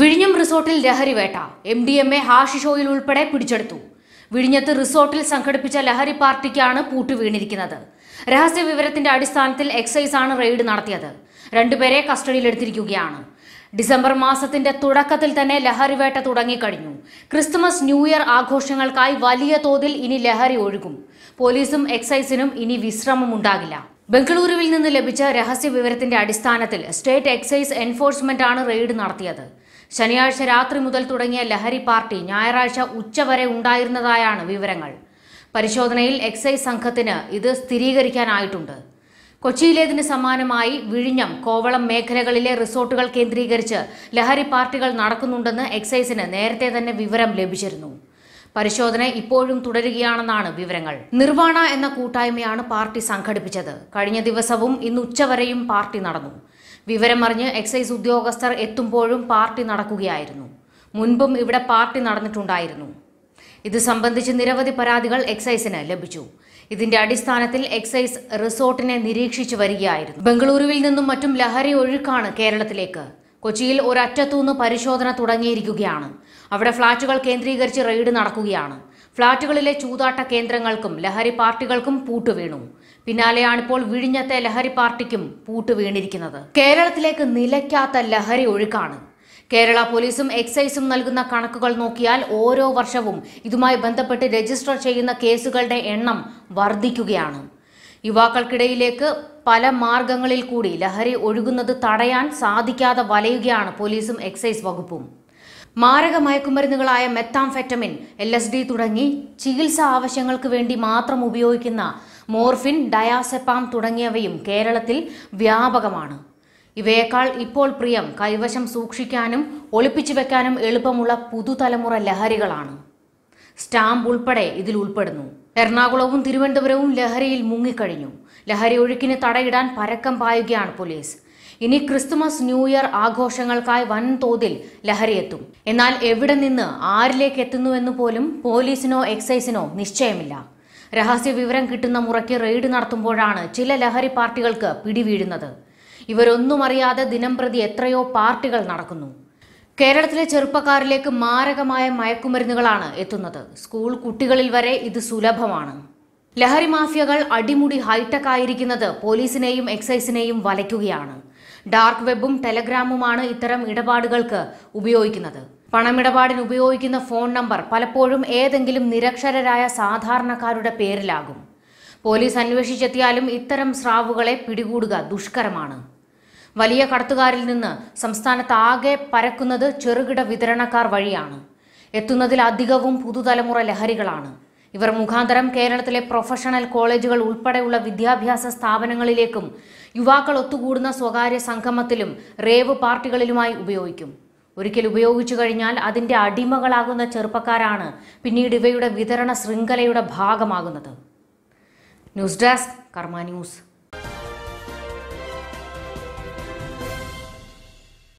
വിഴിഞ്ഞം റിസോർട്ടിൽ ലഹരിവേട്ട എം ഡി എം എ ഹാഷിഷോയിൽ ഉൾപ്പെടെ പിടിച്ചെടുത്തു വിഴിഞ്ഞത്ത് റിസോർട്ടിൽ സംഘടിപ്പിച്ച ലഹരി പാർട്ടിക്കാണ് വീണിരിക്കുന്നത് രഹസ്യ വിവരത്തിന്റെ അടിസ്ഥാനത്തിൽ എക്സൈസ് ആണ് റെയ്ഡ് നടത്തിയത് രണ്ടുപേരെ കസ്റ്റഡിയിലെടുത്തിരിക്കുകയാണ് ഡിസംബർ മാസത്തിന്റെ തുടക്കത്തിൽ തന്നെ ലഹരിവേട്ട തുടങ്ങിക്കഴിഞ്ഞു ക്രിസ്തുമസ് ന്യൂ ഇയർ ആഘോഷങ്ങൾക്കായി വലിയ തോതിൽ ഇനി ലഹരി ഒഴുകും പോലീസും എക്സൈസിനും ഇനി വിശ്രമം ഉണ്ടാകില്ല ബംഗളൂരുവിൽ നിന്ന് ലഭിച്ച രഹസ്യ വിവരത്തിന്റെ അടിസ്ഥാനത്തിൽ സ്റ്റേറ്റ് എക്സൈസ് എൻഫോഴ്സ്മെന്റ് ആണ് റെയ്ഡ് നടത്തിയത് ശനിയാഴ്ച രാത്രി മുതൽ തുടങ്ങിയ ലഹരി പാർട്ടി ഞായറാഴ്ച ഉച്ചവരെ ഉണ്ടായിരുന്നതായാണ് വിവരങ്ങൾ പരിശോധനയിൽ എക്സൈസ് സംഘത്തിന് ഇത് സ്ഥിരീകരിക്കാനായിട്ടുണ്ട് കൊച്ചിയിലേതിന് സമാനമായി വിഴിഞ്ഞം കോവളം മേഖലകളിലെ റിസോർട്ടുകൾ കേന്ദ്രീകരിച്ച് ലഹരി പാർട്ടികൾ നടക്കുന്നുണ്ടെന്ന് എക്സൈസിന് നേരത്തെ തന്നെ വിവരം ലഭിച്ചിരുന്നു പരിശോധന ഇപ്പോഴും തുടരുകയാണെന്നാണ് വിവരങ്ങൾ നിർവാണ എന്ന കൂട്ടായ്മയാണ് പാർട്ടി സംഘടിപ്പിച്ചത് കഴിഞ്ഞ ദിവസവും ഇന്ന് ഉച്ചവരെയും പാർട്ടി നടന്നു വിവരമറിഞ്ഞ് എക്സൈസ് ഉദ്യോഗസ്ഥർ എത്തുമ്പോഴും പാർട്ടി നടക്കുകയായിരുന്നു മുൻപും ഇവിടെ പാർട്ടി നടന്നിട്ടുണ്ടായിരുന്നു ഇത് സംബന്ധിച്ച് നിരവധി പരാതികൾ എക്സൈസിന് ലഭിച്ചു ഇതിന്റെ അടിസ്ഥാനത്തിൽ എക്സൈസ് റിസോർട്ടിനെ നിരീക്ഷിച്ചു വരികയായിരുന്നു ബംഗളൂരുവിൽ നിന്നും മറ്റും ലഹരി ഒഴുക്കാണ് കേരളത്തിലേക്ക് കൊച്ചിയിൽ ഒരറ്റത്തുനിന്ന് പരിശോധന തുടങ്ങിയിരിക്കുകയാണ് അവിടെ ഫ്ളാറ്റുകൾ കേന്ദ്രീകരിച്ച് റെയ്ഡ് നടക്കുകയാണ് ഫ്ളാറ്റുകളിലെ ചൂതാട്ട കേന്ദ്രങ്ങൾക്കും ലഹരി പാർട്ടികൾക്കും പൂട്ടുവീണു പിന്നാലെയാണിപ്പോൾ വിഴിഞ്ഞത്തെ ലഹരി പാർട്ടിക്കും പൂട്ടുവീണിരിക്കുന്നത് കേരളത്തിലേക്ക് നിലയ്ക്കാത്ത ലഹരി ഒഴുക്കാണ് കേരള പോലീസും എക്സൈസും നൽകുന്ന കണക്കുകൾ നോക്കിയാൽ ഓരോ വർഷവും ഇതുമായി ബന്ധപ്പെട്ട് രജിസ്റ്റർ ചെയ്യുന്ന കേസുകളുടെ എണ്ണം വർദ്ധിക്കുകയാണ് യുവാക്കൾക്കിടയിലേക്ക് പല മാർഗങ്ങളിൽ കൂടി ലഹരി ഒഴുകുന്നത് തടയാൻ സാധിക്കാതെ വലയുകയാണ് പോലീസും എക്സൈസ് വകുപ്പും മാരക മയക്കുമരുന്നുകളായ മെത്താംഫെറ്റമിൻ എൽ എസ് ഡി തുടങ്ങി ചികിത്സാ ആവശ്യങ്ങൾക്ക് വേണ്ടി മാത്രം ഉപയോഗിക്കുന്ന മോർഫിൻ ഡയാസെപ്പാം തുടങ്ങിയവയും കേരളത്തിൽ വ്യാപകമാണ് ഇവയേക്കാൾ ഇപ്പോൾ പ്രിയം കൈവശം സൂക്ഷിക്കാനും ഒളിപ്പിച്ചു വെക്കാനും എളുപ്പമുള്ള പുതുതലമുറ ലഹരികളാണ് സ്റ്റാമ്പ് ഉൾപ്പെടെ ഇതിൽ ഉൾപ്പെടുന്നു എറണാകുളവും തിരുവനന്തപുരവും ലഹരിയിൽ മുങ്ങിക്കഴിഞ്ഞു ലഹരി ഒഴുക്കിന് തടയിടാൻ പരക്കം പായുകയാണ് പോലീസ് ഇനി ക്രിസ്തുമസ് ന്യൂ ഇയർ ആഘോഷങ്ങൾക്കായി വൻതോതിൽ ലഹരിയെത്തും എന്നാൽ എവിടെ നിന്ന് ആരിലേക്ക് എത്തുന്നുവെന്ന് പോലും പോലീസിനോ എക്സൈസിനോ നിശ്ചയമില്ല രഹസ്യ വിവരം കിട്ടുന്ന മുറയ്ക്ക് റെയ്ഡ് നടത്തുമ്പോഴാണ് ചില ലഹരി പാർട്ടികൾക്ക് പിടിവീഴുന്നത് ഇവരൊന്നും അറിയാതെ ദിനംപ്രതി എത്രയോ പാർട്ടികൾ നടക്കുന്നു കേരളത്തിലെ ചെറുപ്പക്കാരിലേക്ക് മാരകമായ മയക്കുമരുന്നുകളാണ് എത്തുന്നത് സ്കൂൾ കുട്ടികളിൽ വരെ ഇത് സുലഭമാണ് ലഹരി മാഫിയകൾ അടിമുടി ഹൈടെക് ആയിരിക്കുന്നത് പോലീസിനെയും എക്സൈസിനെയും വലയ്ക്കുകയാണ് ഡാർക്ക് വെബും ടെലഗ്രാമുമാണ് ഇത്തരം ഇടപാടുകൾക്ക് ഉപയോഗിക്കുന്നത് പണമിടപാടിന് ഉപയോഗിക്കുന്ന ഫോൺ നമ്പർ പലപ്പോഴും ഏതെങ്കിലും നിരക്ഷരരായ സാധാരണക്കാരുടെ പേരിലാകും പോലീസ് അന്വേഷിച്ചെത്തിയാലും ഇത്തരം സ്രാവുകളെ പിടികൂടുക ദുഷ്കരമാണ് വലിയ കടത്തുകാരിൽ നിന്ന് സംസ്ഥാനത്ത് ആകെ പരക്കുന്നത് ചെറുകിട വിതരണക്കാർ വഴിയാണ് എത്തുന്നതിലധികവും പുതുതലമുറ ലഹരികളാണ് ഇവർ മുഖാന്തരം കേരളത്തിലെ പ്രൊഫഷണൽ കോളേജുകൾ ഉൾപ്പെടെയുള്ള വിദ്യാഭ്യാസ സ്ഥാപനങ്ങളിലേക്കും യുവാക്കൾ ഒത്തുകൂടുന്ന സ്വകാര്യ സംഗമത്തിലും റേവ് പാർട്ടികളിലുമായി ഉപയോഗിക്കും ഒരിക്കൽ ഉപയോഗിച്ചു കഴിഞ്ഞാൽ അതിന്റെ അടിമകളാകുന്ന ചെറുപ്പക്കാരാണ് പിന്നീട് ഇവയുടെ വിതരണ ശൃംഖലയുടെ ഭാഗമാകുന്നത് ന്യൂസ് ഡെസ്ക് കർമ്മ ന്യൂസ്